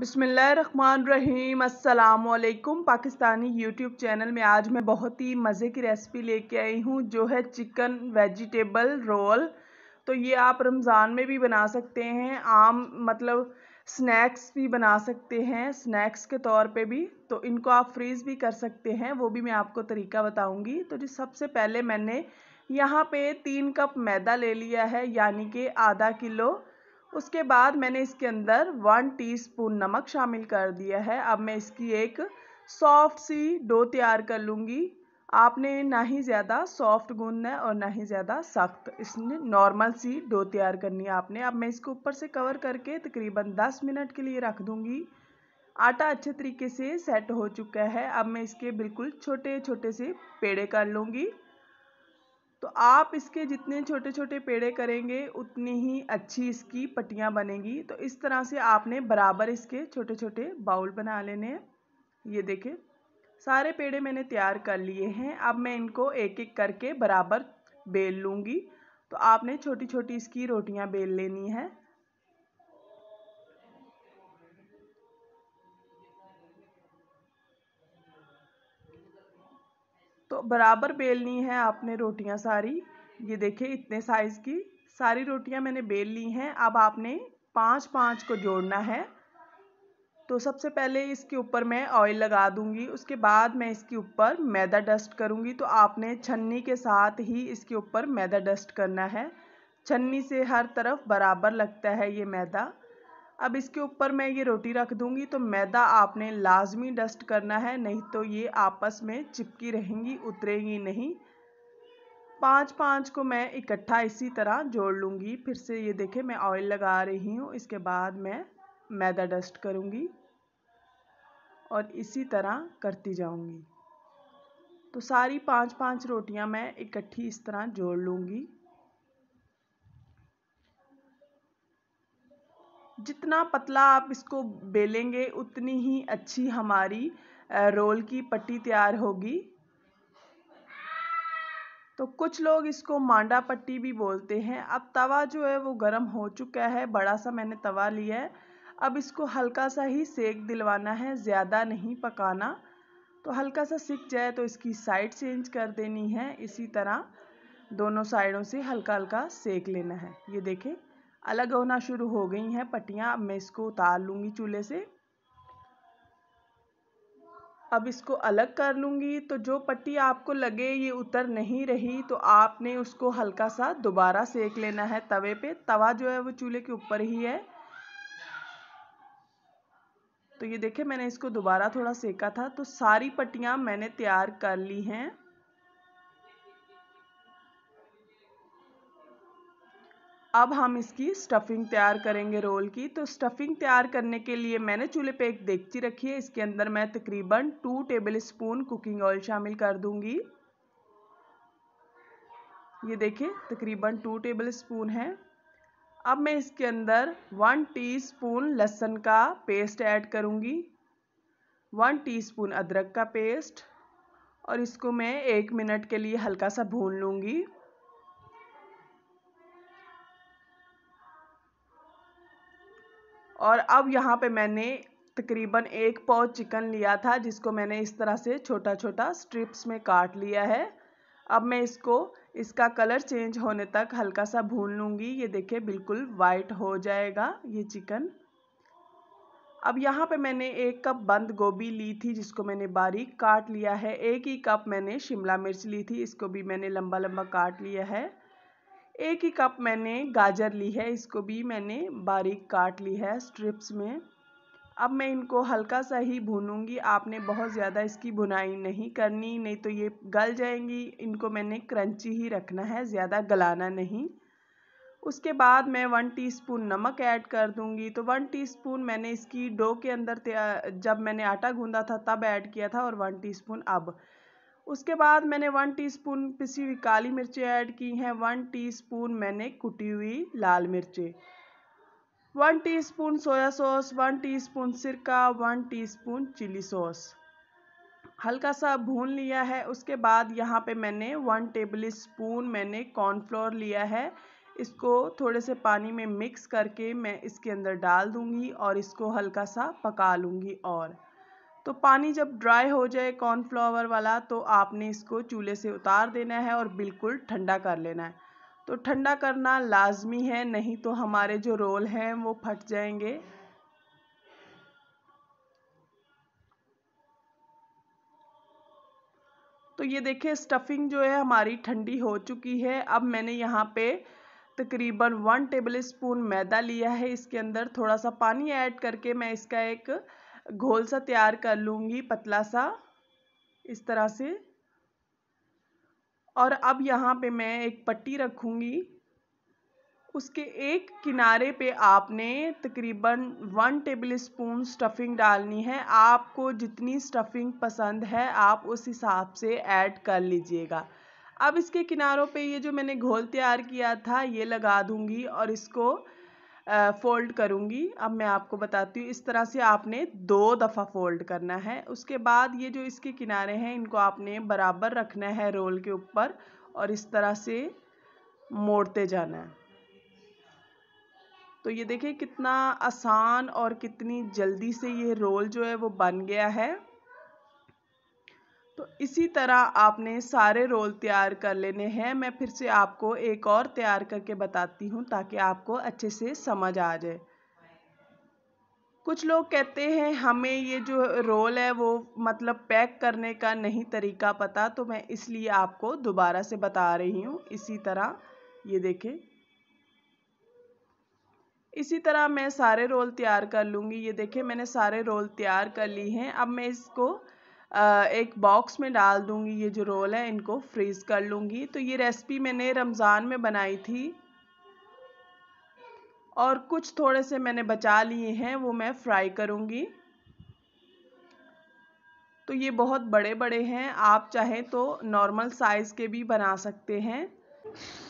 बिसमीम् अल्लाम Pakistani YouTube channel में आज मैं बहुत ही मज़े की रेसिपी लेके आई हूँ जो है चिकन वेजिटेबल रोल तो ये आप रमज़ान में भी बना सकते हैं आम मतलब स्नैक्स भी बना सकते हैं स्नैक्स के तौर पे भी तो इनको आप फ्रीज़ भी कर सकते हैं वो भी मैं आपको तरीका बताऊँगी तो जी सबसे पहले मैंने यहाँ पे तीन कप मैदा ले लिया है यानी कि आधा किलो उसके बाद मैंने इसके अंदर वन टीस्पून नमक शामिल कर दिया है अब मैं इसकी एक सॉफ्ट सी डो तैयार कर लूँगी आपने ना ही ज़्यादा सॉफ्ट गूंदना है और ना ही ज़्यादा सख्त इसने नॉर्मल सी डो तैयार करनी है आपने अब मैं इसको ऊपर से कवर करके तकरीबन 10 मिनट के लिए रख दूँगी आटा अच्छे तरीके से सेट हो चुका है अब मैं इसके बिल्कुल छोटे छोटे से पेड़े कर लूँगी तो आप इसके जितने छोटे छोटे पेड़े करेंगे उतनी ही अच्छी इसकी पट्टियाँ बनेंगी तो इस तरह से आपने बराबर इसके छोटे छोटे बाउल बना लेने हैं ये देखें सारे पेड़े मैंने तैयार कर लिए हैं अब मैं इनको एक एक करके बराबर बेल लूँगी तो आपने छोटी छोटी इसकी रोटियाँ बेल लेनी है तो बराबर बेलनी है आपने रोटियां सारी ये देखिए इतने साइज़ की सारी रोटियां मैंने बेल ली हैं अब आपने पाँच पाँच को जोड़ना है तो सबसे पहले इसके ऊपर मैं ऑयल लगा दूंगी उसके बाद मैं इसके ऊपर मैदा डस्ट करूंगी तो आपने छन्नी के साथ ही इसके ऊपर मैदा डस्ट करना है छन्नी से हर तरफ बराबर लगता है ये मैदा अब इसके ऊपर मैं ये रोटी रख दूँगी तो मैदा आपने लाजमी डस्ट करना है नहीं तो ये आपस में चिपकी रहेंगी उतरेगी नहीं पाँच पाँच को मैं इकट्ठा इसी तरह जोड़ लूँगी फिर से ये देखें मैं ऑयल लगा रही हूँ इसके बाद मैं मैदा डस्ट करूँगी और इसी तरह करती जाऊँगी तो सारी पाँच पाँच रोटियाँ मैं इकट्ठी इस तरह जोड़ लूँगी जितना पतला आप इसको बेलेंगे उतनी ही अच्छी हमारी रोल की पट्टी तैयार होगी तो कुछ लोग इसको मांडा पट्टी भी बोलते हैं अब तवा जो है वो गर्म हो चुका है बड़ा सा मैंने तवा लिया है अब इसको हल्का सा ही सेक दिलवाना है ज़्यादा नहीं पकाना तो हल्का सा सिक जाए तो इसकी साइड चेंज कर देनी है इसी तरह दोनों साइडों से हल्का हल्का सेक लेना है ये देखें अलग होना शुरू हो गई हैं पट्टियाँ अब मैं इसको उतार लूँगी चूल्हे से अब इसको अलग कर लूँगी तो जो पट्टी आपको लगे ये उतर नहीं रही तो आपने उसको हल्का सा दोबारा सेक लेना है तवे पे तवा जो है वो चूल्हे के ऊपर ही है तो ये देखे मैंने इसको दोबारा थोड़ा सेका था तो सारी पट्टियाँ मैंने तैयार कर ली हैं अब हम इसकी स्टफिंग तैयार करेंगे रोल की तो स्टफिंग तैयार करने के लिए मैंने चूल्हे पे एक देखती रखी है इसके अंदर मैं तकरीबन two tablespoon cooking oil शामिल कर दूंगी ये देखिए तकरीबन टू टेबल स्पून है अब मैं इसके अंदर वन टीस्पून लहसुन का पेस्ट ऐड करूँगी वन टीस्पून अदरक का पेस्ट और इसको मैं एक मिनट के लिए हल्का सा भून लूँगी और अब यहाँ पे मैंने तकरीबन एक पाव चिकन लिया था जिसको मैंने इस तरह से छोटा छोटा स्ट्रिप्स में काट लिया है अब मैं इसको इसका कलर चेंज होने तक हल्का सा भून लूँगी ये देखिए बिल्कुल वाइट हो जाएगा ये चिकन अब यहाँ पे मैंने एक कप बंद गोभी ली थी जिसको मैंने बारीक काट लिया है एक ही कप मैंने शिमला मिर्च ली थी इसको भी मैंने लंबा लंबा काट लिया है एक ही कप मैंने गाजर ली है इसको भी मैंने बारीक काट ली है स्ट्रिप्स में अब मैं इनको हल्का सा ही भूनूंगी आपने बहुत ज़्यादा इसकी भुनाई नहीं करनी नहीं तो ये गल जाएंगी इनको मैंने क्रंची ही रखना है ज़्यादा गलाना नहीं उसके बाद मैं वन टीस्पून नमक ऐड कर दूंगी तो वन टीस्पून मैंने इसकी डो के अंदर जब मैंने आटा गूंदा था तब ऐड किया था और वन टीस्पून अब उसके बाद मैंने वन टीस्पून पिसी हुई काली मिर्चें ऐड की हैं वन टीस्पून मैंने कुटी हुई लाल मिर्चें one teaspoon soya sauce one teaspoon सिरका वन टीस्पून चिली सॉस हल्का सा भून लिया है उसके बाद यहाँ पे मैंने वन टेबल स्पून मैंने कॉर्नफ्लोर लिया है इसको थोड़े से पानी में मिक्स करके मैं इसके अंदर डाल दूँगी और इसको हल्का सा पका लूँगी और तो पानी जब ड्राई हो जाए कॉर्नफ्लावर वाला तो आपने इसको चूल्हे से उतार देना है और बिल्कुल ठंडा कर लेना है तो ठंडा करना लाजमी है नहीं तो हमारे जो रोल हैं वो फट जाएंगे तो ये देखिए स्टफिंग जो है हमारी ठंडी हो चुकी है अब मैंने यहाँ पे तकरीबन वन टेबल स्पून मैदा लिया है इसके अंदर थोड़ा सा पानी ऐड करके मैं इसका एक घोल सा तैयार कर लूँगी पतला सा इस तरह से और अब यहाँ पे मैं एक पट्टी रखूँगी उसके एक किनारे पे आपने तकरीबन वन टेबल स्पून स्टफिंग डालनी है आपको जितनी स्टफिंग पसंद है आप उस हिसाब से ऐड कर लीजिएगा अब इसके किनारों पे ये जो मैंने घोल तैयार किया था ये लगा दूँगी और इसको फ़ोल्ड करूँगी अब मैं आपको बताती हूँ इस तरह से आपने दो दफ़ा फ़ोल्ड करना है उसके बाद ये जो इसके किनारे हैं इनको आपने बराबर रखना है रोल के ऊपर और इस तरह से मोड़ते जाना है तो ये देखिए कितना आसान और कितनी जल्दी से ये रोल जो है वो बन गया है तो इसी तरह आपने सारे रोल तैयार कर लेने हैं मैं फिर से आपको एक और तैयार करके बताती हूँ ताकि आपको अच्छे से समझ आ जाए कुछ लोग कहते हैं हमें ये जो रोल है वो मतलब पैक करने का नहीं तरीका पता तो मैं इसलिए आपको दोबारा से बता रही हूँ इसी तरह ये देखें इसी तरह मैं सारे रोल तैयार कर लूँगी ये देखें मैंने सारे रोल तैयार कर ली हैं अब मैं इसको एक बॉक्स में डाल दूँगी ये जो रोल है इनको फ्रीज़ कर लूँगी तो ये रेसिपी मैंने रमज़ान में बनाई थी और कुछ थोड़े से मैंने बचा लिए हैं वो मैं फ्राई करूँगी तो ये बहुत बड़े बड़े हैं आप चाहें तो नॉर्मल साइज़ के भी बना सकते हैं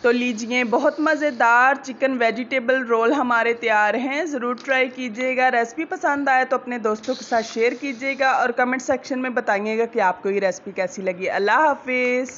तो लीजिए बहुत मज़ेदार चिकन वेजिटेबल रोल हमारे तैयार हैं ज़रूर ट्राई कीजिएगा रेसिपी पसंद आए तो अपने दोस्तों के साथ शेयर कीजिएगा और कमेंट सेक्शन में बताइएगा कि आपको ये रेसिपी कैसी लगी अल्लाह हाफिज़